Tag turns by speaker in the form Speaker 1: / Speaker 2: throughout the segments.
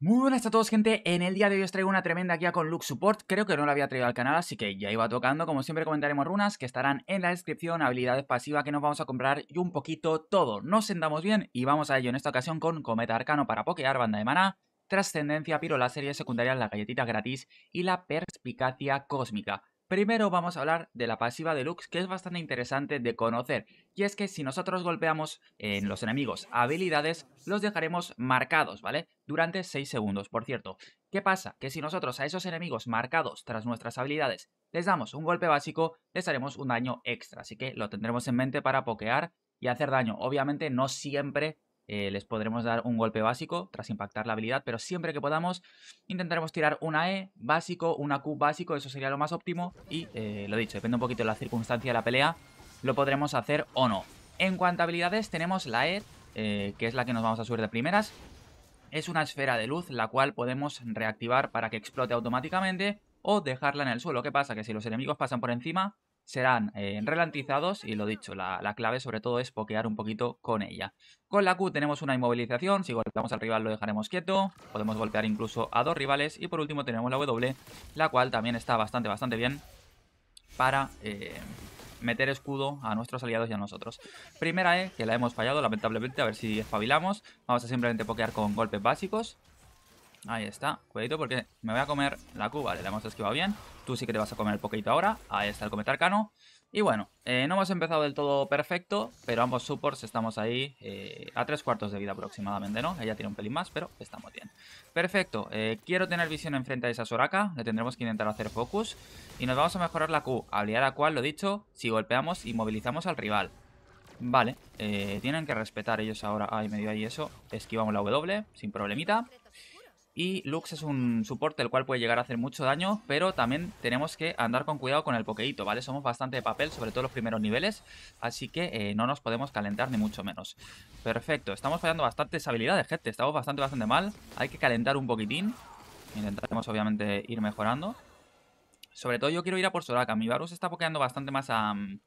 Speaker 1: Muy buenas a todos gente, en el día de hoy os traigo una tremenda guía con Lux Support, creo que no la había traído al canal así que ya iba tocando, como siempre comentaremos runas que estarán en la descripción, habilidades pasivas que nos vamos a comprar y un poquito todo, nos sentamos bien y vamos a ello en esta ocasión con Cometa Arcano para pokear, banda de mana, trascendencia, Piro la serie secundaria, la galletita gratis y la perspicacia cósmica. Primero vamos a hablar de la pasiva deluxe que es bastante interesante de conocer y es que si nosotros golpeamos en los enemigos habilidades los dejaremos marcados, ¿vale? Durante 6 segundos, por cierto. ¿Qué pasa? Que si nosotros a esos enemigos marcados tras nuestras habilidades les damos un golpe básico les haremos un daño extra, así que lo tendremos en mente para pokear y hacer daño. Obviamente no siempre eh, les podremos dar un golpe básico tras impactar la habilidad, pero siempre que podamos intentaremos tirar una E básico, una Q básico, eso sería lo más óptimo y eh, lo dicho, depende un poquito de la circunstancia de la pelea, lo podremos hacer o no. En cuanto a habilidades tenemos la E, eh, que es la que nos vamos a subir de primeras, es una esfera de luz la cual podemos reactivar para que explote automáticamente o dejarla en el suelo. ¿Qué pasa? Que si los enemigos pasan por encima, serán eh, relantizados y lo dicho, la, clave sobre todo es pokear un poquito con ella. Con la Q tenemos una inmovilización, si golpeamos al rival lo dejaremos quieto, podemos golpear incluso a dos rivales y por último tenemos la W, la cual también está bastante, bastante bien para... Eh, meter escudo a nuestros aliados y a nosotros. Primera E, que la hemos fallado, lamentablemente, a ver si espabilamos. Vamos a simplemente pokear con golpes básicos. Ahí está, cuidadito porque me voy a comer la Q, vale, la hemos esquivado bien. Tú sí que te vas a comer el poquito ahora. Ahí está el cometa Y bueno, eh, no hemos empezado del todo perfecto, pero ambos supports estamos ahí eh, a tres cuartos de vida aproximadamente, ¿no? Ella tiene un pelín más, pero estamos bien. Perfecto, eh, quiero tener visión enfrente a esa Soraka, le tendremos que intentar hacer focus. Y nos vamos a mejorar la Q, habilidad a la cual, lo dicho, si golpeamos, y movilizamos al rival. Vale, tienen que respetar ellos ahora... Ay, me dio ahí eso. Esquivamos la W, sin problemita. Y Lux es un soporte el cual puede llegar a hacer mucho daño, pero también tenemos que andar con cuidado con el pokeíto, ¿vale? Somos bastante de papel, sobre todo los primeros niveles, así que eh, no nos podemos calentar ni mucho menos. Perfecto, estamos fallando bastantes habilidades, gente, estamos bastante, bastante mal. Hay que calentar un poquitín, intentaremos obviamente ir mejorando. Sobre todo yo quiero ir a por Soraka, mi Varus está pokeando bastante más a, mm,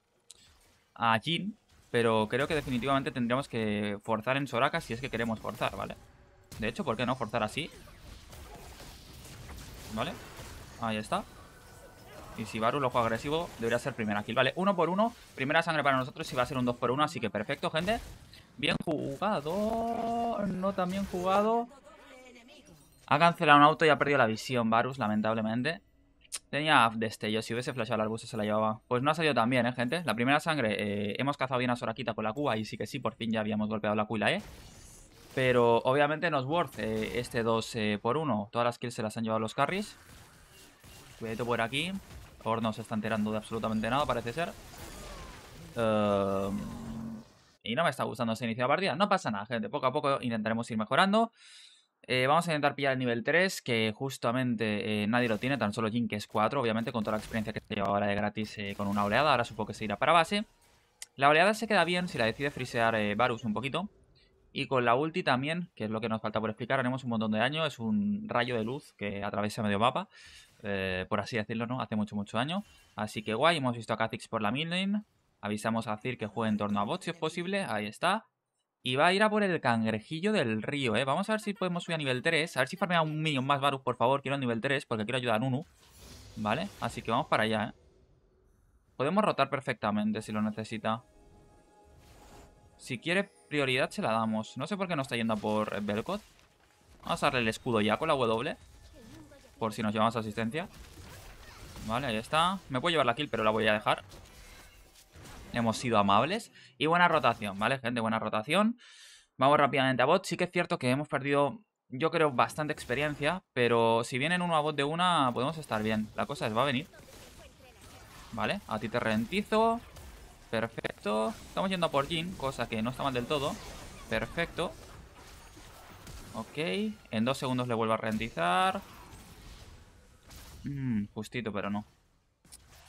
Speaker 1: a Jin, pero creo que definitivamente tendremos que forzar en Soraka si es que queremos forzar, ¿vale? De hecho, ¿por qué no forzar así? ¿Vale? Ahí está. Y si Varus lo juega agresivo, debería ser primera kill. Vale, uno por uno. Primera sangre para nosotros y va a ser un 2 por uno Así que perfecto, gente. Bien jugado. No tan bien jugado. Ha cancelado un auto y ha perdido la visión, Varus, lamentablemente. Tenía destello. Si hubiese flashado el arbusto se la llevaba. Pues no ha salido tan bien, ¿eh, gente? La primera sangre eh, hemos cazado bien a Soraquita con la cuba. Y sí que sí, por fin ya habíamos golpeado la cuila, ¿eh? Pero obviamente no es worth eh, este 2 x eh, por 1 Todas las kills se las han llevado los carries. Cuidado por aquí. Or no se está enterando de absolutamente nada, parece ser. Eh, y no me está gustando ese inicio de partida. No pasa nada, gente. Poco a poco intentaremos ir mejorando. vamos a intentar pillar el nivel 3, que justamente nadie lo tiene, tan solo Jin, que es 4, obviamente, con toda la experiencia que se lleva ahora de gratis con una oleada. Ahora supongo que se irá para base. La oleada se queda bien si la decide frisear Varus un poquito. Y con la ulti también, que es lo que nos falta por explicar, haremos un montón de daño. Es un rayo de luz que atraviesa medio mapa, eh, por así decirlo, ¿no? Hace mucho, mucho daño. Así que guay, hemos visto a Kha'Zix por la midlane. Avisamos a Zir que juegue en torno a bot si es posible. Ahí está. Y va a ir a por el cangrejillo del río, ¿eh? Vamos a ver si podemos subir a nivel 3. A ver si farmea un millón más Varus, por favor. Quiero el nivel 3 porque quiero ayudar a Nunu. ¿Vale? Así que vamos para allá, ¿eh? Podemos rotar perfectamente si lo necesita. Si quiere, Prioridad se la damos. No sé por qué no está yendo por Belcot Vamos a darle el escudo ya con la W. Por si nos llevamos asistencia. Vale, ahí está. Me puedo llevar la kill, pero la voy a dejar. Hemos sido amables. Y buena rotación, ¿vale, gente? Buena rotación. Vamos rápidamente a bot. Sí que es cierto que hemos perdido, yo creo, bastante experiencia. Pero si vienen uno a bot de una, podemos estar bien. La cosa es, va a venir. Vale, a ti te rentizo. Perfecto. Estamos yendo a por Jin, cosa que no está mal del todo. Perfecto. Ok. En dos segundos le vuelvo a rendizar. Mm, justito, pero no.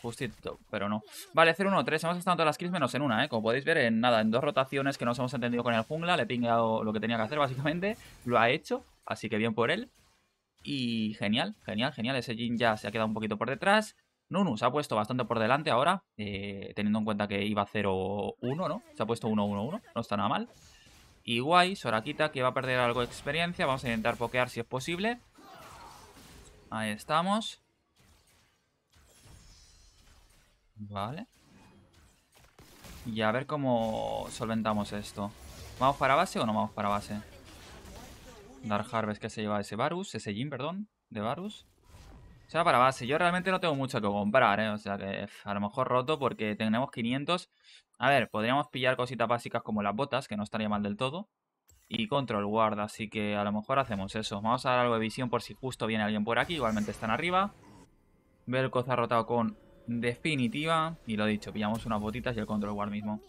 Speaker 1: Justito, pero no. Vale, 0-1-3. Hemos estado todas las kills menos en una, ¿eh? Como podéis ver, en nada, en dos rotaciones que nos hemos entendido con el jungla. Le he pingado lo que tenía que hacer, básicamente. Lo ha hecho, así que bien por él. Y genial, genial, genial. Ese Jin ya se ha quedado un poquito por detrás. Nunu se ha puesto bastante por delante ahora, eh, teniendo en cuenta que iba 0-1, ¿no? Se ha puesto 1-1-1, no está nada mal. Y Guay, Sorakita, que va a perder algo de experiencia. Vamos a intentar pokear si es posible. Ahí estamos. Vale. Y a ver cómo solventamos esto. ¿Vamos para base o no vamos para base? Dar Harvest que se lleva ese Varus, ese Jin, perdón, de Varus. O sea, para base. Yo realmente no tengo mucho que comprar, ¿eh? O sea que a lo mejor roto porque tenemos 500. A ver, podríamos pillar cositas básicas como las botas, que no estaría mal del todo. Y control guard, así que a lo mejor hacemos eso. Vamos a dar algo de visión por si justo viene alguien por aquí. Igualmente están arriba. cosa ha rotado con definitiva. Y lo dicho, pillamos unas botitas y el control guard mismo.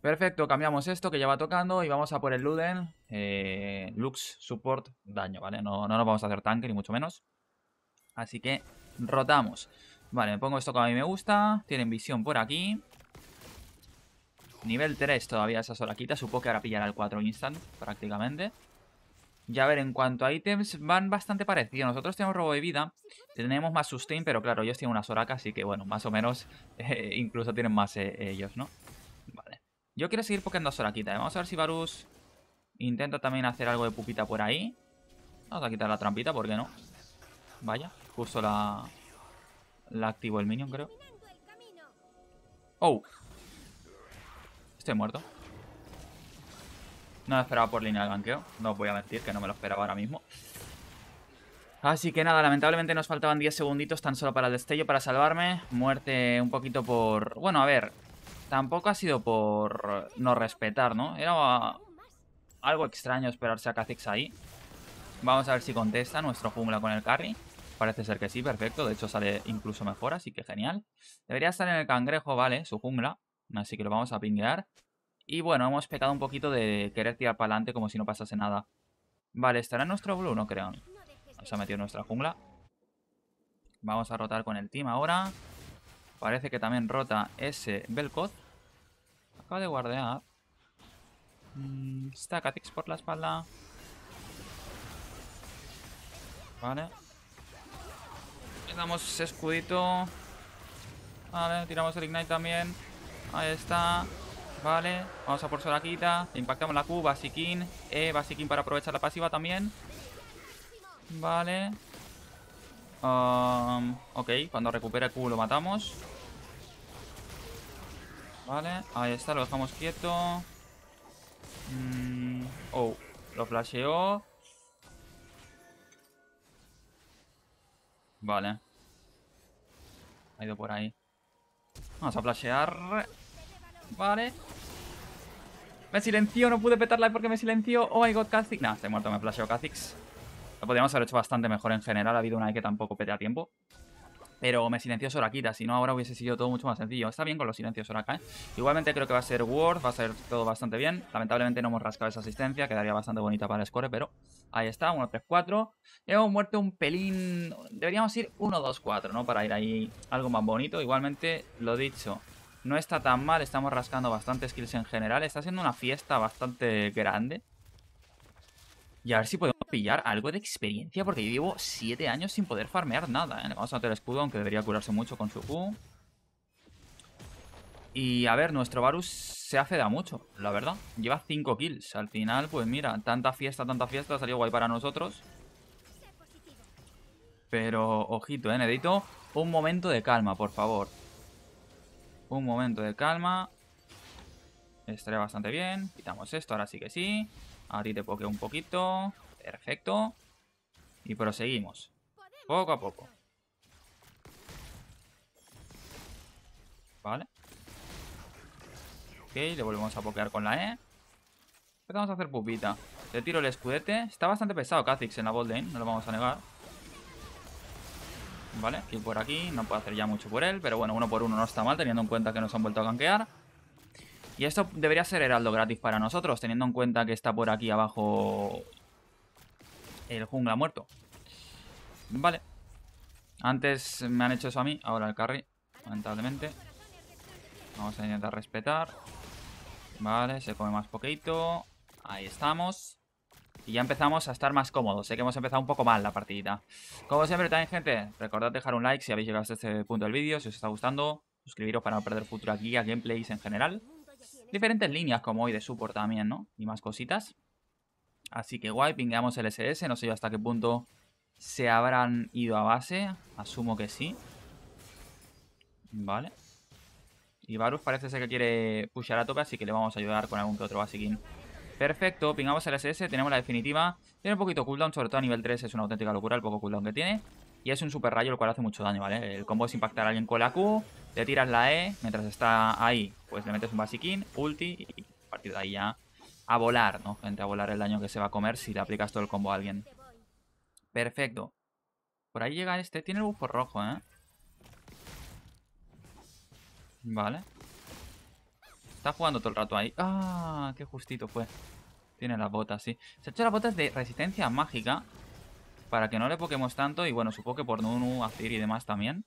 Speaker 1: Perfecto, cambiamos esto que ya va tocando y vamos a por el Luden. Eh, Lux, support, daño, ¿vale? no nos vamos a hacer tanque ni mucho menos. Así que rotamos. Vale, me pongo esto que a mí me gusta. Tienen visión por aquí. Nivel 3 todavía esa solaquita. Supongo que ahora pillará el 4 instant prácticamente. Ya ver, en cuanto a ítems, van bastante parecidos. Nosotros tenemos robo de vida, tenemos más sustain, pero claro, ellos tienen una Soraka así que bueno, más o menos, eh, incluso tienen más eh, ellos, ¿no? Vale. Yo quiero seguir pokeando a soraquita, ¿eh? Vamos a ver si Varus intenta también hacer algo de pupita por ahí. Vamos a quitar la trampita, ¿por qué no? Vaya, justo la... La activo el minion, creo. ¡Oh! Estoy muerto. No lo esperaba por línea de banqueo. No os voy a mentir que no me lo esperaba ahora mismo. Así que nada, lamentablemente nos faltaban 10 segunditos tan solo para el destello para salvarme. Muerte un poquito por... Bueno, a ver, tampoco ha sido por no respetar, ¿no? Era algo extraño esperarse a Kha'Zix ahí. Vamos a ver si contesta nuestro jungla con el carry. Parece ser que sí, perfecto. De hecho sale incluso mejor, así que genial. Debería estar en el cangrejo, vale, su jungla. Así que lo vamos a pinguear. Y bueno, hemos pecado un poquito de querer tirar para adelante como si no pasase nada. Vale, ¿estará en nuestro blue? No creo. Nos ha metido nuestra jungla. Vamos a rotar con el team ahora. Parece que también rota ese Belkoth. Acaba de guardear. está mm, Katix por la espalda. Vale. Damos escudito. Vale, tiramos el Ignite también. Ahí está. Vale, vamos a por quita Impactamos la Q, Basikin. E, Basiquín para aprovechar la pasiva también. Vale. Um, ok, cuando recupere Q lo matamos. Vale, ahí está, lo dejamos quieto. Mm, oh, lo flasheó. Vale. Ha ido por ahí. Vamos a flashear. Vale. Me silenció, no pude petarla e porque me silenció. Oh my god, Kha'Zix. Nah, estoy muerto, me flasheó Kha'Zix. Lo podríamos haber hecho bastante mejor en general. Ha habido una e que tampoco pete a tiempo. Pero me silenció Sorakita, si no ahora hubiese sido todo mucho más sencillo. Está bien con los silencios Soraka, acá. ¿eh? Igualmente creo que va a ser Word, va a ser todo bastante bien. Lamentablemente no hemos rascado esa asistencia, quedaría bastante bonita para el score, pero ahí está, 1-3-4. hemos muerto un pelín... Deberíamos ir 1-2-4, ¿no? Para ir ahí algo más bonito. Igualmente, lo dicho, no está tan mal, estamos rascando bastantes kills en general. Está siendo una fiesta bastante grande. Y a ver si podemos pillar algo de experiencia porque yo llevo 7 años sin poder farmear nada. ¿eh? Vamos a meter escudo, aunque debería curarse mucho con su Q. Y a ver, nuestro Varus se hace da mucho, la verdad. Lleva 5 kills. Al final, pues mira, tanta fiesta, tanta fiesta, salió guay para nosotros. Pero, ojito, ¿eh? Necesito un momento de calma, por favor. Un momento de calma. Estaría bastante bien. Quitamos esto, ahora sí que sí. A ti te pokeo un poquito. Perfecto. Y proseguimos. Poco a poco. Vale. Ok, le volvemos a pokear con la E. Empezamos a hacer pupita. Le tiro el escudete. Está bastante pesado Kha'Zix en la bold no lo vamos a negar. Vale, kill por aquí. No puedo hacer ya mucho por él, pero bueno, uno por uno no está mal, teniendo en cuenta que nos han vuelto a gankear. Y esto debería ser heraldo gratis para nosotros, teniendo en cuenta que está por aquí abajo el jungla ha muerto. Vale. Antes me han hecho eso a mí, ahora el carry, lamentablemente. Vamos a intentar respetar. Vale, se come más poquito. Ahí estamos. Y ya empezamos a estar más cómodos. Sé que hemos empezado un poco mal la partidita. Como siempre también, gente, recordad dejar un like si habéis llegado hasta este punto del vídeo, si os está gustando. Suscribiros para no perder futuras guías, gameplays en general. Diferentes líneas como hoy de support también, ¿no? Y más cositas. Así que guay, pingamos el SS. No sé yo hasta qué punto se habrán ido a base. Asumo que sí. Vale. Y Varus parece ser que quiere pushar a tope, así que le vamos a ayudar con algún que otro basiquín. Perfecto, pingamos el SS, tenemos la definitiva. Tiene un poquito cooldown, sobre todo a nivel 3 es una auténtica locura el poco cooldown que tiene. Y es un super rayo, el cual hace mucho daño, ¿vale? El combo es impactar a alguien con la Q, le tiras la E, mientras está ahí, pues le metes un basiquín, ulti, y a partir de ahí ya a volar, ¿no? Gente, a volar el daño que se va a comer si le aplicas todo el combo a alguien. Perfecto. Por ahí llega este. Tiene el bufo rojo, ¿eh? Vale. Está jugando todo el rato ahí. ¡Ah! ¡Qué justito fue! Tiene las botas, sí. Se ha hecho las botas de resistencia mágica. Para que no le poquemos tanto. Y bueno, supongo que por Nunu, Azir y demás también.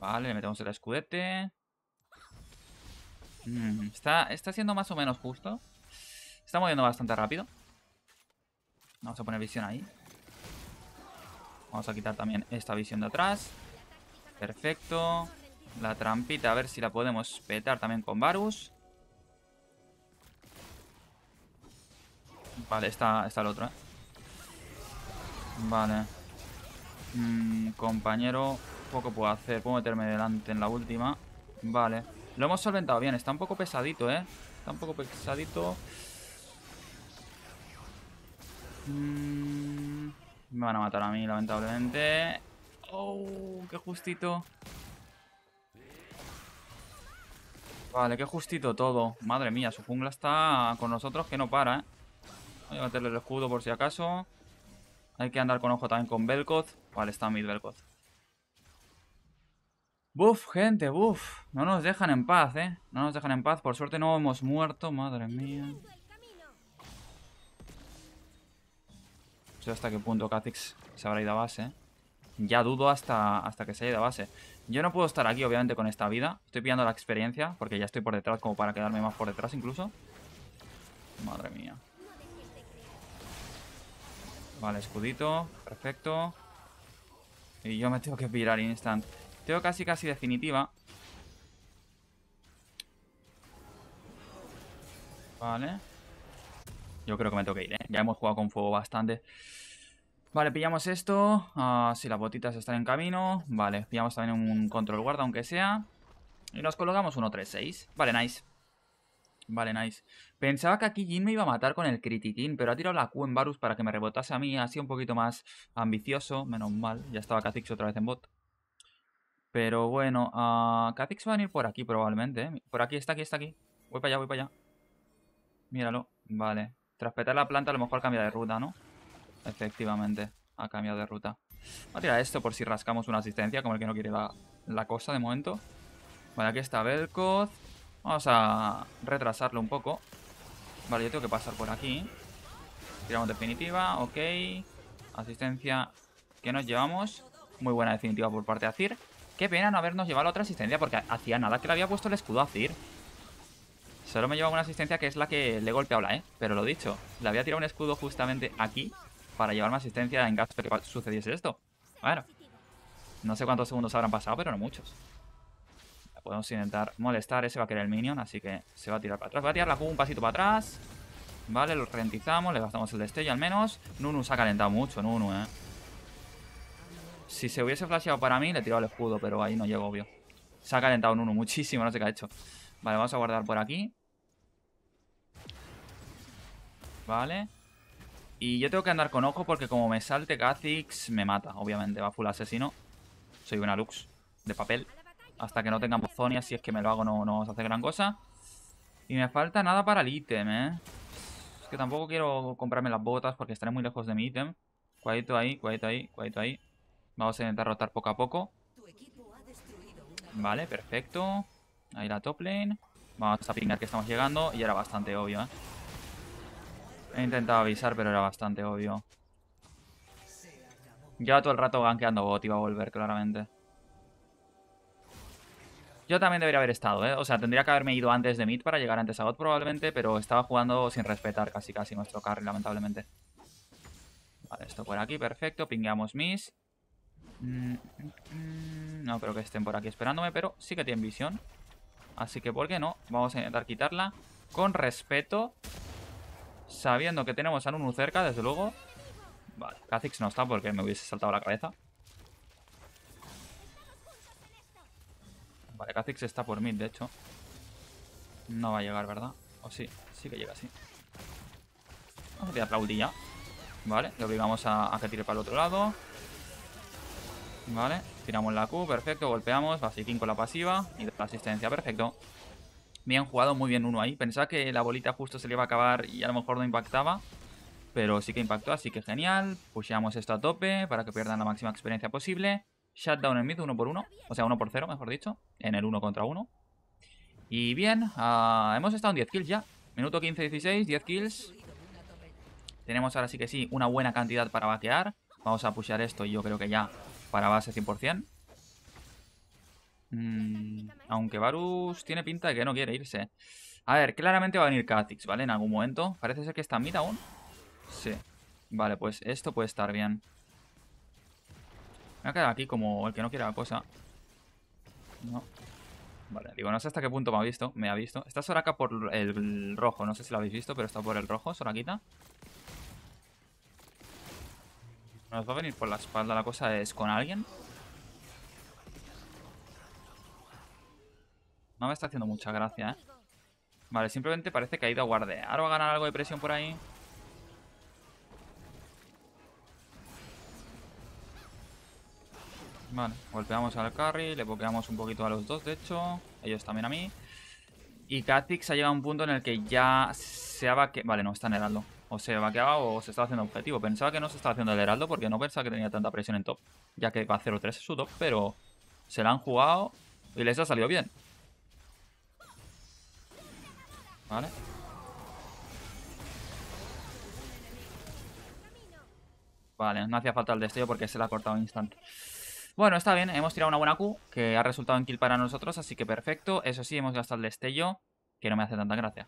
Speaker 1: Vale, le metemos el escudete está, está siendo más o menos justo. Está moviendo bastante rápido. Vamos a poner visión ahí. Vamos a quitar también esta visión de atrás. Perfecto. La trampita, a ver si la podemos petar también con Varus. Vale, está, está el otro, eh. Vale. Mm, compañero, poco puedo hacer. Puedo meterme delante en la última. Vale. Lo hemos solventado bien. Está un poco pesadito, ¿eh? Está un poco pesadito. Mm, me van a matar a mí, lamentablemente. ¡Oh! ¡Qué justito! Vale, qué justito todo. Madre mía, su jungla está con nosotros que no para, ¿eh? Voy a meterle el escudo por si acaso. Hay que andar con ojo también con Belkoth. Vale, está mid Belkoth. Buf, gente, buf. No nos dejan en paz, ¿eh? No nos dejan en paz. Por suerte no hemos muerto, madre mía. No sé hasta qué punto Catix se habrá ido a base. Ya dudo hasta, hasta que se haya ido a base. Yo no puedo estar aquí, obviamente, con esta vida. Estoy pillando la experiencia, porque ya estoy por detrás, como para quedarme más por detrás incluso. Madre mía. Vale, escudito. Perfecto. Y yo me tengo que pirar instant. Tengo casi casi definitiva. Vale. Yo creo que me tengo que ir, ¿eh? Ya hemos jugado con fuego bastante. Vale, pillamos esto. Ah, si las botitas están en camino. Vale, pillamos también un control guarda, aunque sea. Y nos colocamos 1-3-6. Vale, nice. Vale, nice. Pensaba que aquí Jin me iba a matar con el Crititín. pero ha tirado la Q en Varus para que me rebotase a mí. Ha sido un poquito más ambicioso. Menos mal, ya estaba Kha'Zix otra vez en bot. Pero bueno, a ah, Catix va a venir por aquí probablemente. ¿eh? Por aquí, está aquí, está aquí. Voy para allá, voy para allá. Míralo. Vale. Tras petar la planta a lo mejor cambia de ruta, ¿no? Efectivamente, ha cambiado de ruta. Voy a tirar esto por si rascamos una asistencia, como el que no quiere la, cosa de momento. Vale, aquí está Belkoz. Vamos a retrasarlo un poco. Vale, yo tengo que pasar por aquí. Tiramos definitiva, ok. Asistencia que nos llevamos. Muy buena definitiva por parte de Azir. Qué pena no habernos llevado otra asistencia porque hacía nada que le había puesto el escudo a Cir. Solo me lleva una asistencia que es la que le he la, ¿eh? Pero lo dicho, le había tirado un escudo justamente aquí para llevarme asistencia en caso de que sucediese esto. Bueno, no sé cuántos segundos habrán pasado, pero no muchos. Podemos intentar molestar, ese va a querer el minion, así que se va a tirar para atrás. Va a tirar la Q un pasito para atrás. Vale, lo ralentizamos le gastamos el destello al menos. Nunu se ha calentado mucho, Nunu, eh. Si se hubiese flasheado para mí, le tirado el escudo, pero ahí no llegó, obvio. Se ha calentado en uno muchísimo, no sé qué ha hecho. Vale, vamos a guardar por aquí. Vale. Y yo tengo que andar con ojo porque como me salte Kha'Zix, me mata, obviamente. Va full asesino. Soy una Lux de papel. Hasta que no tenga Pozonia, si es que me lo hago no, no hace gran cosa. Y me falta nada para el ítem, ¿eh? Es que tampoco quiero comprarme las botas porque estaré muy lejos de mi ítem. Cuadito ahí, cuadito ahí, cuadito ahí. Vamos a intentar rotar poco a poco. Vale, perfecto. Ahí la top lane. Vamos a pingar que estamos llegando. Y era bastante obvio, ¿eh? He intentado avisar, pero era bastante obvio. Ya todo el rato gankeando bot. Iba a volver, claramente. Yo también debería haber estado, ¿eh? O sea, tendría que haberme ido antes de mid para llegar antes a bot probablemente, pero estaba jugando sin respetar casi casi nuestro carry, lamentablemente. Vale, esto por aquí, perfecto. Pingueamos miss. Mm, mm, mm, no creo que estén por aquí esperándome, pero sí que tienen visión. Así que, ¿por qué no? Vamos a intentar quitarla con respeto. Sabiendo que tenemos a Nunu cerca, desde luego. Vale, Kha'Zix no está porque me hubiese saltado la cabeza. Vale, Kha'Zix está por mí, de hecho. No va a llegar, ¿verdad? O sí, sí que llega, sí. Vamos a tirar la Vale, le obligamos a que tire para el otro lado. Vale, tiramos la Q, perfecto, golpeamos, basiquín con la pasiva y la asistencia, perfecto. Bien jugado, muy bien uno ahí. Pensaba que la bolita justo se le iba a acabar y a lo mejor no impactaba, pero sí que impactó, así que genial. Pusheamos esto a tope para que pierdan la máxima experiencia posible. Shutdown en mid, uno por uno, o sea, uno por cero, mejor dicho, en el uno contra uno. Y bien, ah, hemos estado en 10 kills ya. Minuto 15-16, 10 kills. Tenemos ahora sí que sí una buena cantidad para vaquear. Vamos a pushear esto y yo creo que ya para base 100%. Mm, aunque Varus tiene pinta de que no quiere irse. A ver, claramente va a venir Kha'Zix, ¿vale? En algún momento. Parece ser que está en mid aún. Sí. Vale, pues esto puede estar bien. Me ha quedado aquí como el que no quiere la cosa. No. Vale, digo, no sé hasta qué punto me ha visto. Me ha visto. Está Soraka por el rojo. No sé si lo habéis visto, pero está por el rojo, Sorakita. Nos va a venir por la espalda. La cosa es, ¿con alguien? No me está haciendo mucha gracia, ¿eh? Vale, simplemente parece que ha ido a guardear va a ganar algo de presión por ahí. Vale, golpeamos al carry, le bloqueamos un poquito a los dos, de hecho. Ellos también a mí. Y Katix ha llegado a un punto en el que ya se ha que Vale, no, está en o se vaqueaba o se estaba haciendo objetivo. Pensaba que no se estaba haciendo el heraldo porque no pensaba que tenía tanta presión en top. Ya que va a 0-3 es su top, pero se la han jugado y les ha salido bien. Vale. Vale, no hacía falta el destello porque se la ha cortado instante. Bueno, está bien, hemos tirado una buena Q, que ha resultado en kill para nosotros, así que perfecto. Eso sí, hemos gastado el destello, que no me hace tanta gracia.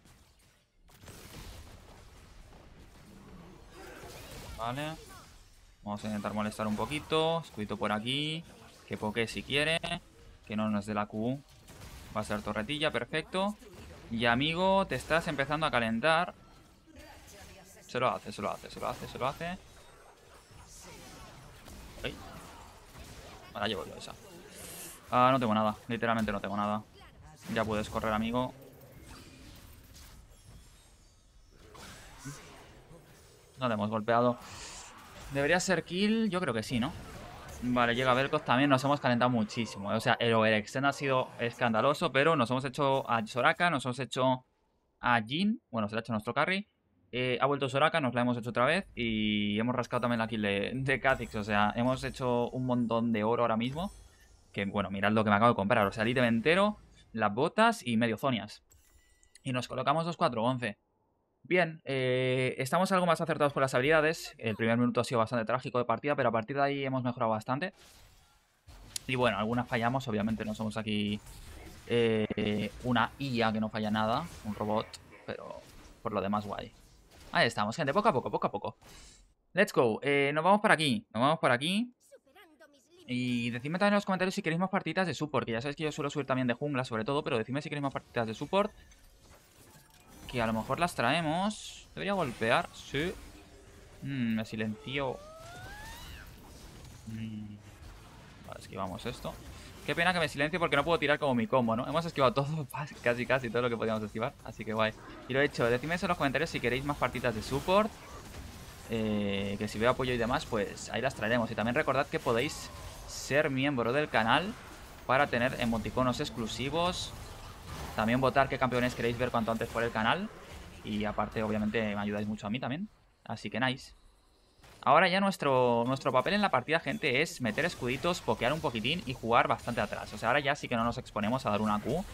Speaker 1: Vale. Vamos a intentar molestar un poquito. Escudito por aquí. Que poke si quiere. Que no nos dé la Q. Va a ser torretilla, perfecto. Y amigo, te estás empezando a calentar. Se lo hace, se lo hace, se lo hace, se lo hace. Ay. llevo yo esa. Ah, no tengo nada. Literalmente no tengo nada. Ya puedes correr, amigo. No le hemos golpeado. ¿Debería ser kill? Yo creo que sí, ¿no? Vale, llega Belkos también. Nos hemos calentado muchísimo. ¿eh? O sea, el overextend ha sido escandaloso, pero nos hemos hecho a Soraka, nos hemos hecho a Jin. Bueno, se le ha hecho nuestro carry. Eh, ha vuelto Soraka, nos la hemos hecho otra vez y hemos rascado también la kill de, de O sea, hemos hecho un montón de oro ahora mismo. Que, bueno, mirad lo que me acabo de comprar. O sea, el ítem entero, las botas y medio zonias. Y nos colocamos 2-4-11. Bien, eh, estamos algo más acertados con las habilidades. El primer minuto ha sido bastante trágico de partida, pero a partir de ahí hemos mejorado bastante. Y bueno, algunas fallamos, obviamente no somos aquí eh, una IA que no falla nada, un robot, pero por lo demás guay. Ahí estamos, gente, poco a poco, poco a poco. Let's go, eh, nos vamos por aquí, nos vamos por aquí. Y decidme también en los comentarios si queréis más partidas de support, que ya sabéis que yo suelo subir también de jungla sobre todo, pero decidme si queréis más partidas de support que a lo mejor las traemos. Debería golpear. Sí. Mm, me silencio. Mm. Vale, esquivamos esto. Qué pena que me silencio porque no puedo tirar como mi combo, ¿no? Hemos esquivado todo, casi casi todo lo que podíamos esquivar. Así que guay. Y lo he hecho. Decidme en los comentarios si queréis más partidas de support. Eh, que si veo apoyo y demás, pues ahí las traeremos. Y también recordad que podéis ser miembro del canal para tener emoticonos exclusivos, también votar qué campeones queréis ver cuanto antes por el canal. Y aparte, obviamente, me ayudáis mucho a mí también. Así que nice. Ahora ya nuestro, nuestro papel en la partida, gente, es meter escuditos, pokear un poquitín y jugar bastante atrás. O sea, ahora ya sí que no nos exponemos a dar una Q.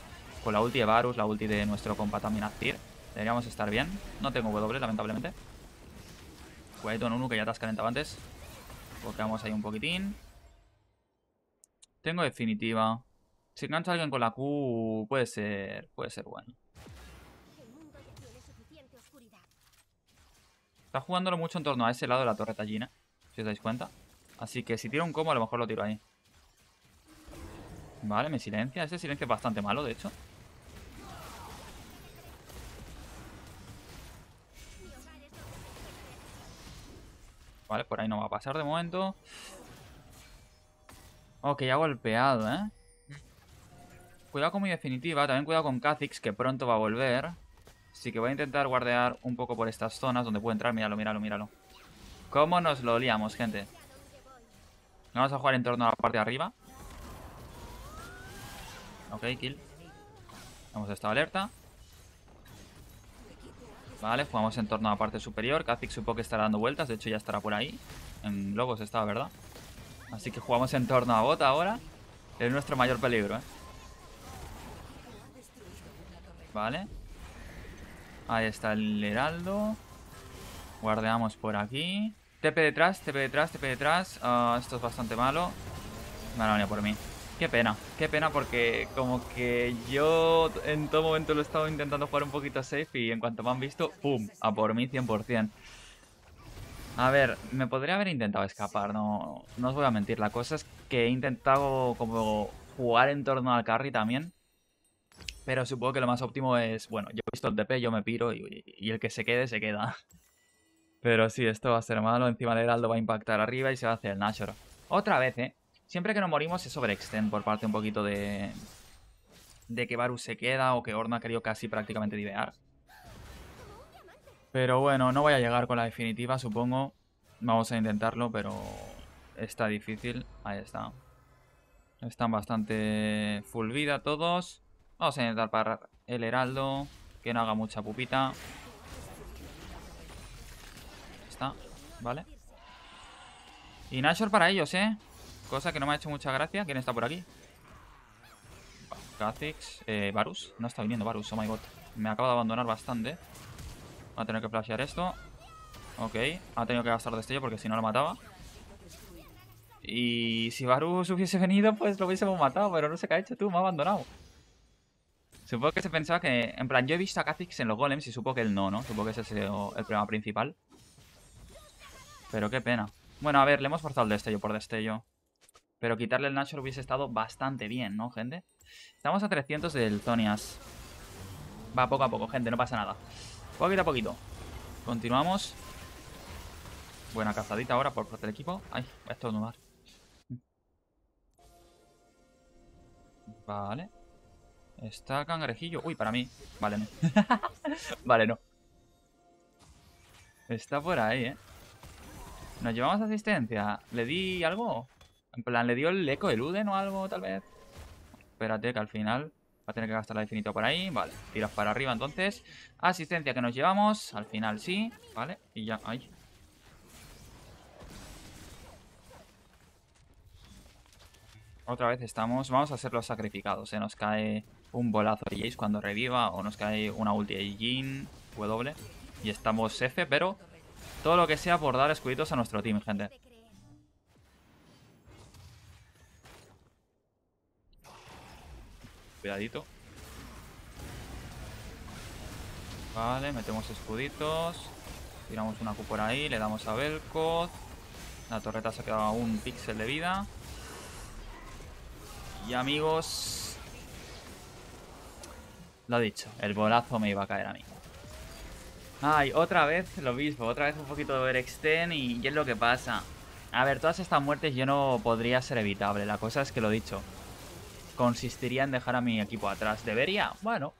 Speaker 1: Con la ulti de Varus, la ulti de nuestro compa también Azir. Deberíamos estar bien. No tengo W, lamentablemente. Cuidado en uno que ya te has calentado antes. Pokeamos ahí un poquitín. Tengo definitiva. Si engancha alguien con la Q, puede ser, puede ser bueno. Está jugándolo mucho en torno a ese lado de la torre tallina, si os dais cuenta. Así que si tiro un combo, a lo mejor lo tiro ahí. Vale, me silencia. Ese silencio es bastante malo, de hecho. Vale, por ahí no va a pasar de momento. Ok, ya golpeado, ¿eh? Cuidado con mi definitiva. También cuidado con Kha'Zix, que pronto va a volver. Así que voy a intentar guardear un poco por estas zonas donde puede entrar. Míralo, míralo, míralo. ¿Cómo nos lo liamos, gente? Vamos a jugar en torno a la parte de arriba. Ok, kill. Hemos estado alerta. Vale, jugamos en torno a la parte superior. Kha'Zix supongo que estará dando vueltas. De hecho, ya estará por ahí. En Logos estaba, ¿verdad? Así que jugamos en torno a bota ahora. Es nuestro mayor peligro, ¿eh? Vale. Ahí está el heraldo. Guardeamos por aquí. TP detrás, TP detrás, TP detrás. Ah, esto es bastante malo. Me han por mí. Qué pena, qué pena porque como que yo en todo momento lo he estado intentando jugar un poquito safe y en cuanto me han visto, ¡pum! A por mí 100%. A ver, me podría haber intentado escapar, no, no os voy a mentir. La cosa es que he intentado como jugar en torno al carry también. Pero supongo que lo más óptimo es, bueno, yo he visto el DP, yo me piro y, el que se quede, se queda. Pero sí, esto va a ser malo. Encima el Heraldo va a impactar arriba y se va a hacer el Nashor. Otra vez, ¿eh? Siempre que nos morimos sobre extend por parte un poquito de... De que Varus se queda o que Orna ha querido casi prácticamente divear. Pero bueno, no voy a llegar con la definitiva, supongo. Vamos a intentarlo, pero está difícil. Ahí está. Están bastante full vida todos. Vamos a intentar parar el heraldo. Que no haga mucha pupita. Está, vale. Y Nashor para ellos, ¿eh? Cosa que no me ha hecho mucha gracia. ¿Quién está por aquí? Kha'Zix. Eh, Varus. No está viniendo Varus, oh my god. Me acaba de abandonar bastante. Va a tener que flashear esto. Ok. Ha tenido que gastar destello porque si no lo mataba. Y si Varus hubiese venido, pues lo hubiésemos matado. Pero no se qué ha hecho tú. Me ha abandonado. Supongo que se pensaba que... En plan, yo he visto a Kha'Zix en los golems y supongo que él no, ¿no? Supongo que ese es el, problema principal. Pero qué pena. Bueno, a ver, le hemos forzado el destello por destello. Pero quitarle el Nacho hubiese estado bastante bien, ¿no, gente? Estamos a 300 del Tonias. Va poco a poco, gente, no pasa nada. Poquito a poquito. Continuamos. Buena cazadita ahora por parte del equipo. Ay, esto es nudar. Vale. Está cangrejillo. Uy, para mí. Vale, no. vale, no. Está por ahí, ¿eh? Nos llevamos asistencia. ¿Le di algo? En plan, ¿le dio el eco elude Uden o algo, tal vez? Espérate, que al final va a tener que gastar la definitiva por ahí. Vale, tiras para arriba, entonces. Asistencia que nos llevamos. Al final sí. Vale, y ya. ahí. Otra vez estamos... Vamos a ser los sacrificados. Se nos cae un bolazo de Jace cuando reviva o nos cae una ulti de Jin, W. Y estamos F, pero todo lo que sea por dar escuditos a nuestro team, gente. Cuidadito. Vale, metemos escuditos. Tiramos una Q por ahí, le damos a Vel'Koz La torreta se ha quedado un píxel de vida. Y amigos, lo dicho, el bolazo me iba a caer a mí. Ay, otra vez lo mismo, otra vez un poquito de overextend y, y es lo que pasa. A ver, todas estas muertes yo no podría ser evitable, la cosa es que lo he dicho. Consistiría en dejar a mi equipo atrás. ¿Debería? Bueno.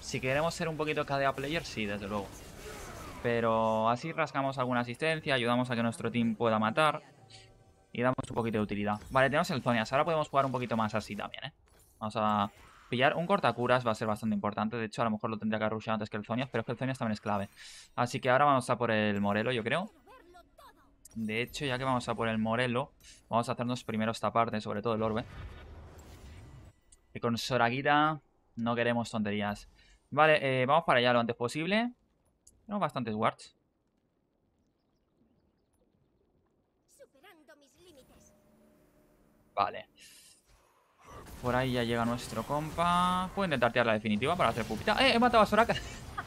Speaker 1: Si queremos ser un poquito KDA player, sí, desde luego. Pero así rascamos alguna asistencia, ayudamos a que nuestro team pueda matar. Y damos un poquito de utilidad. Vale, tenemos el Zonias. Ahora podemos jugar un poquito más así también, ¿eh? Vamos a Pillar un cortacuras va a ser bastante importante. De hecho, a lo mejor lo tendría que rushar antes que el Zonias, pero es que el Zonias también es clave. Así que ahora vamos a por el Morelo, yo creo. De hecho, ya que vamos a por el Morelo, vamos a hacernos primero esta parte, sobre todo el orbe. Y con soraguita no queremos tonterías. Vale, eh, vamos para allá lo antes posible. Tenemos bastantes wards. Vale. Por ahí ya llega nuestro compa. Puedo intentar tirar la definitiva para hacer pupita. ¡Eh! He matado a Soraka.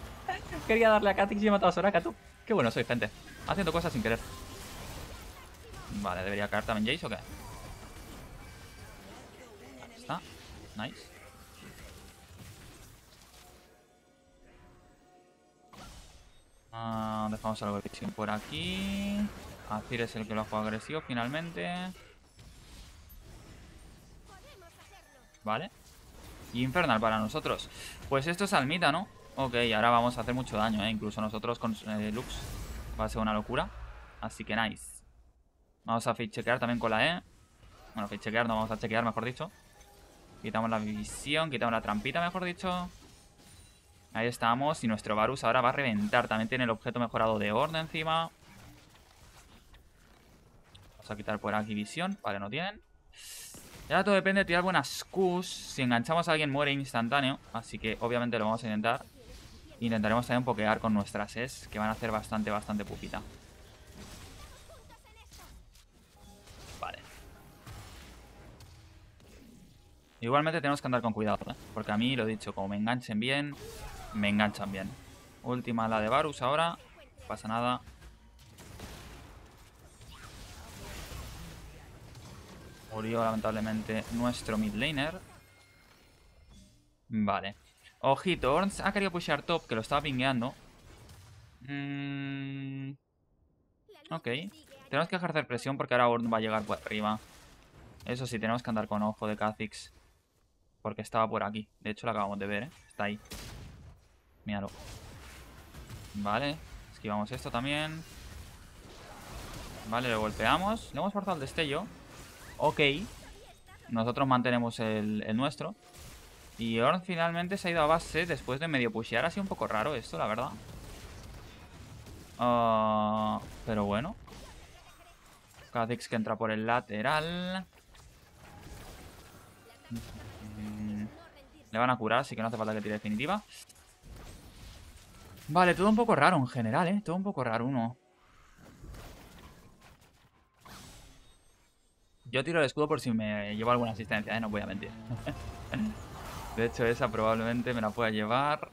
Speaker 1: Quería darle a Katix y he matado a Soraka, tú. Qué bueno soy, gente. Haciendo cosas sin querer. Vale, debería caer también Jace o qué. Ahí está. Nice. Ah, dejamos algo de por aquí. Azir es el que lo ha jugado agresivo finalmente. ¿vale? infernal para nosotros. Pues esto es almita, ¿no? Ok, ahora vamos a hacer mucho daño, ¿eh? Incluso nosotros con eh, Lux va a ser una locura. Así que nice. Vamos a chequear también con la E. Bueno, chequear no, vamos a chequear, mejor dicho. Quitamos la visión, quitamos la trampita, mejor dicho. Ahí estamos. Y nuestro Varus ahora va a reventar. También tiene el objeto mejorado de orden encima. Vamos a quitar por aquí visión. Vale, no tienen. Ya todo depende de tirar buenas Qs. Si enganchamos a alguien muere instantáneo. Así que obviamente lo vamos a intentar. Intentaremos también pokear con nuestras S, que van a hacer bastante, bastante pupita. Vale. Igualmente tenemos que andar con cuidado, ¿eh? Porque a mí, lo he dicho, como me enganchen bien, me enganchan bien. Última la de Varus ahora. pasa nada. murió lamentablemente nuestro mid laner. Vale. Ojito, Orns ha querido pushear top, que lo estaba pingueando. Mm, ok. Tenemos que ejercer presión porque ahora Ornz va a llegar por arriba. Eso sí, tenemos que andar con ojo de Kha'Zix. Porque estaba por aquí. De hecho, lo acabamos de ver, ¿eh? Está ahí. Míralo. Vale. Esquivamos esto también. Vale, lo golpeamos. Le hemos forzado el destello. Ok. Nosotros mantenemos el, nuestro. Y Orn finalmente se ha ido a base después de medio pushear. Ha sido un poco raro esto, la verdad. Ah, pero bueno. Kha'Zix que entra por el lateral. Mm. Le van a curar, así que no hace falta que tire definitiva. Vale, todo un poco raro en general, ¿eh? Todo un poco raro uno. Yo tiro el escudo por si me llevo alguna asistencia, ¿eh? no voy a mentir. de hecho, esa probablemente me la pueda llevar.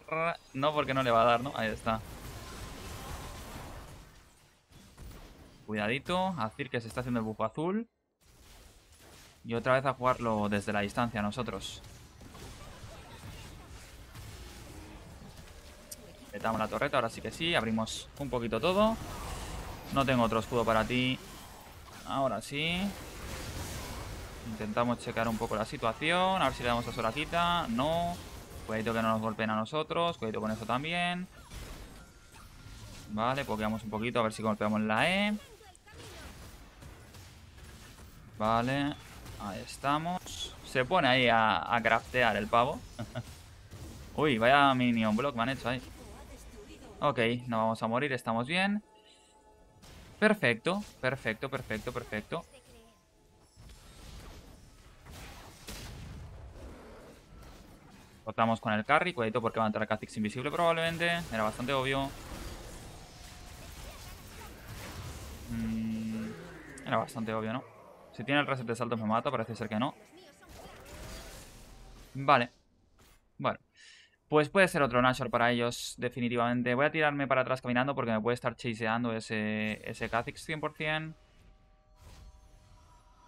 Speaker 1: No, porque no le va a dar, ¿no? Ahí está. Cuidadito. Azir que se está haciendo el bufo azul. Y otra vez a jugarlo desde la distancia nosotros. Metamos la torreta, ahora sí que sí. Abrimos un poquito todo. No tengo otro escudo para ti. Ahora sí. Intentamos checar un poco la situación. A ver si le damos a Soraquita. No. Cuidado que no nos golpeen a nosotros. Cuidado con eso también. Vale, pokeamos un poquito. A ver si golpeamos la E. Vale. Ahí estamos. Se pone ahí a, a craftear el pavo. Uy, vaya minion block me han hecho ahí. Ok, no vamos a morir. Estamos bien. Perfecto, perfecto, perfecto, perfecto. Cortamos con el carry. Cuidadito porque va a entrar Kha'Zix invisible probablemente. Era bastante obvio. Mm, era bastante obvio, ¿no? Si tiene el reset de saltos me mata. Parece ser que no. Vale. Bueno. Pues puede ser otro Nashor para ellos, definitivamente. Voy a tirarme para atrás caminando porque me puede estar chaseando ese, ese Kha'Zix 100%.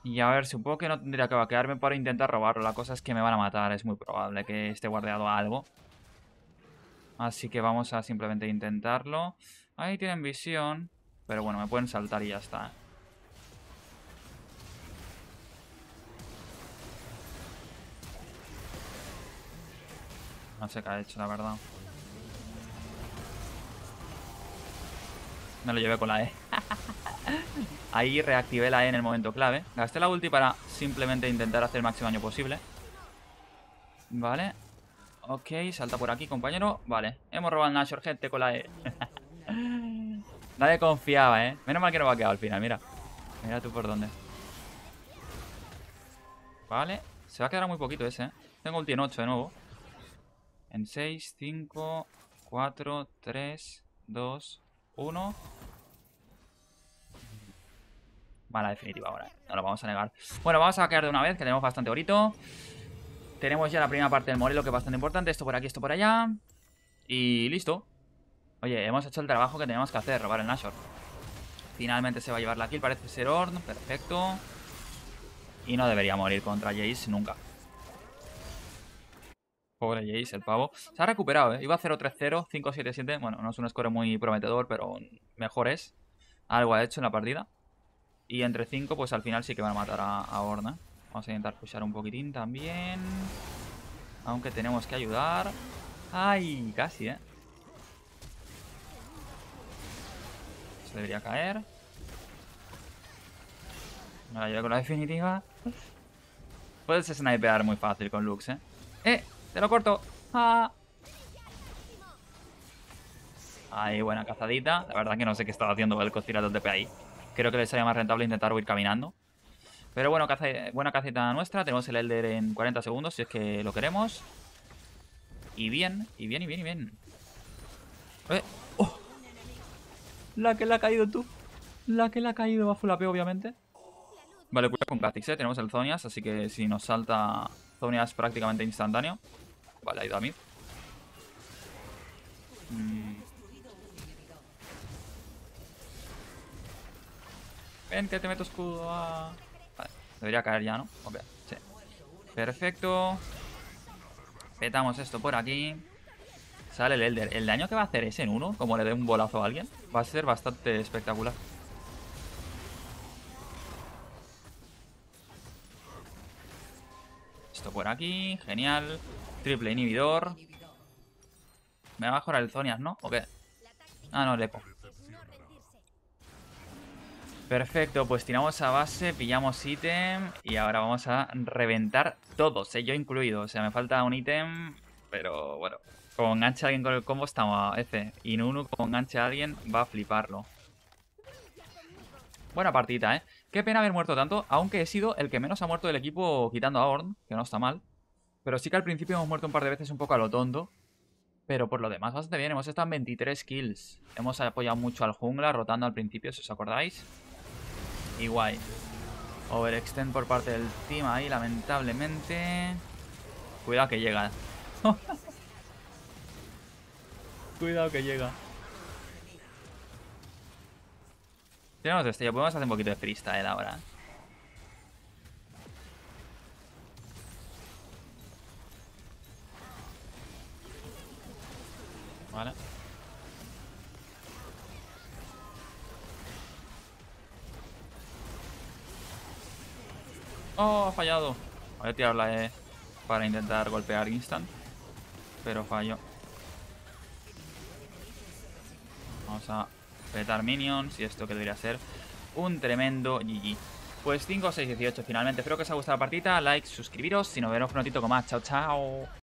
Speaker 1: Y a ver, supongo que no tendría que vaquearme para intentar robarlo. La cosa es que me van a matar. Es muy probable que esté guardeado algo. Así que vamos a simplemente intentarlo. Ahí tienen visión. Pero bueno, me pueden saltar y ya está. No sé qué ha hecho, la verdad. Me lo llevé con la E. Ahí reactivé la E en el momento clave. Gasté la ulti para simplemente intentar hacer el máximo daño posible. Vale. Ok, salta por aquí, compañero. Vale, hemos robado el Nashor, gente, con la E. Nadie confiaba, ¿eh? Menos mal que no va a quedar al final, mira. Mira tú por dónde. Vale. Se va a quedar muy poquito ese, ¿eh? Tengo ulti en 8 de nuevo. En 6, 5, 4, 3, 2, 1 mala definitiva ahora. Eh. No lo vamos a negar. Bueno, vamos a caer de una vez, que tenemos bastante horito. Tenemos ya la primera parte del Lo que es bastante importante. Esto por aquí, esto por allá. Y listo. Oye, hemos hecho el trabajo que teníamos que hacer, robar el Nashor. Finalmente se va a llevar la kill, parece ser Orn. Perfecto. Y no debería morir contra Jace nunca. Pobre Jace, el pavo. Se ha recuperado, ¿eh? Iba 0-3-0, 5-7-7. Bueno, no es un score muy prometedor, pero mejor es. Algo ha hecho en la partida. Y entre 5, pues al final sí que van a matar a, Horna. Vamos a intentar pushar un poquitín también. Aunque tenemos que ayudar. ¡Ay! Casi, ¿eh? Se debería caer. Me la con la definitiva. Puedes snipear muy fácil con Lux, ¿eh? ¡Eh! ¡Te lo corto! ¡Ah! Ahí, buena cazadita. La verdad que no sé qué estaba haciendo el tirando de TP ahí. Creo que les sería más rentable intentar huir caminando. Pero bueno, buena caceta nuestra. Tenemos el Elder en 40 segundos, si es que lo queremos. Y bien, y bien, y bien, y bien. Eh, oh. La que le ha caído tú. La que le ha caído bajo la P obviamente. Vale, cuidado con Catix, eh. Tenemos el Zonias, así que si nos salta Zonias prácticamente instantáneo. Vale, ha ido a mí. Mmm. Ven que te meto escudo. Ah, vale, debería caer ya, ¿no? Ok, sí. Perfecto. Petamos esto por aquí. Sale el Elder. El daño que va a hacer ese en uno, como le dé un bolazo a alguien, va a ser bastante espectacular. Esto por aquí. Genial. Triple inhibidor. Me va a mejorar el Zonias, ¿no? ¿O qué? Ah, no, Lepo. Perfecto, pues tiramos a base, pillamos ítem y ahora vamos a reventar todos, eh, yo incluido. O sea, me falta un ítem, pero bueno. Como enganche a alguien con el combo estamos a F. Y Nunu como enganche a alguien va a fliparlo. Buena partida, ¿eh? Qué pena haber muerto tanto, aunque he sido el que menos ha muerto del equipo quitando a horn que no está mal. Pero sí que al principio hemos muerto un par de veces un poco a lo tonto. Pero por lo demás bastante bien, hemos estado en 23 kills. Hemos apoyado mucho al jungla, rotando al principio, si os acordáis igual Overextend por parte del team ahí, lamentablemente. Cuidado que llega. Cuidado que llega. Tenemos destello. Podemos hacer un poquito de freestyle ahora. Vale. ¡Oh, ha fallado! Voy a tirar la E eh, para intentar golpear instant. Pero fallo. Vamos a petar minions y esto que debería ser un tremendo GG. Pues 5, 6, 18 finalmente. Espero que os haya gustado la partida. Like, suscribiros. Si nos vemos ratito con más. Chao, chao.